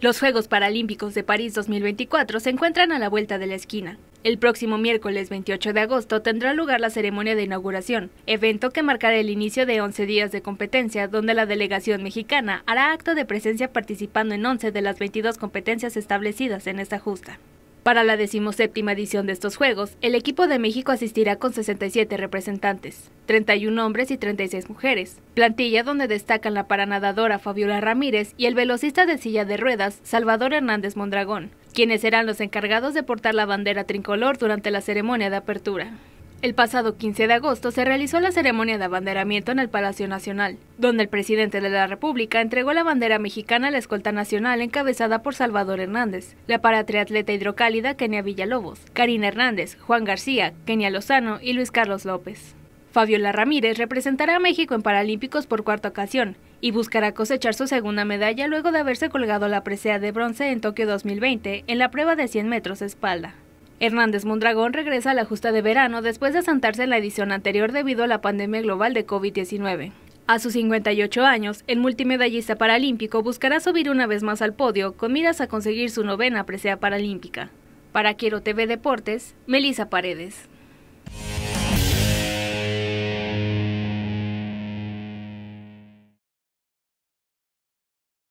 Los Juegos Paralímpicos de París 2024 se encuentran a la vuelta de la esquina. El próximo miércoles 28 de agosto tendrá lugar la ceremonia de inauguración, evento que marcará el inicio de 11 días de competencia donde la delegación mexicana hará acto de presencia participando en 11 de las 22 competencias establecidas en esta justa. Para la decimoséptima edición de estos Juegos, el equipo de México asistirá con 67 representantes, 31 hombres y 36 mujeres, plantilla donde destacan la paranadadora Fabiola Ramírez y el velocista de silla de ruedas Salvador Hernández Mondragón, quienes serán los encargados de portar la bandera tricolor durante la ceremonia de apertura. El pasado 15 de agosto se realizó la ceremonia de abanderamiento en el Palacio Nacional, donde el presidente de la República entregó la bandera mexicana a la escolta nacional encabezada por Salvador Hernández, la paratriatleta hidrocálida Kenia Villalobos, Karina Hernández, Juan García, Kenia Lozano y Luis Carlos López. Fabiola Ramírez representará a México en Paralímpicos por cuarta ocasión y buscará cosechar su segunda medalla luego de haberse colgado la presea de bronce en Tokio 2020 en la prueba de 100 metros de espalda. Hernández Mondragón regresa a la justa de verano después de asentarse en la edición anterior debido a la pandemia global de COVID-19. A sus 58 años, el multimedallista paralímpico buscará subir una vez más al podio con miras a conseguir su novena presea paralímpica. Para Quiero TV Deportes, Melisa Paredes.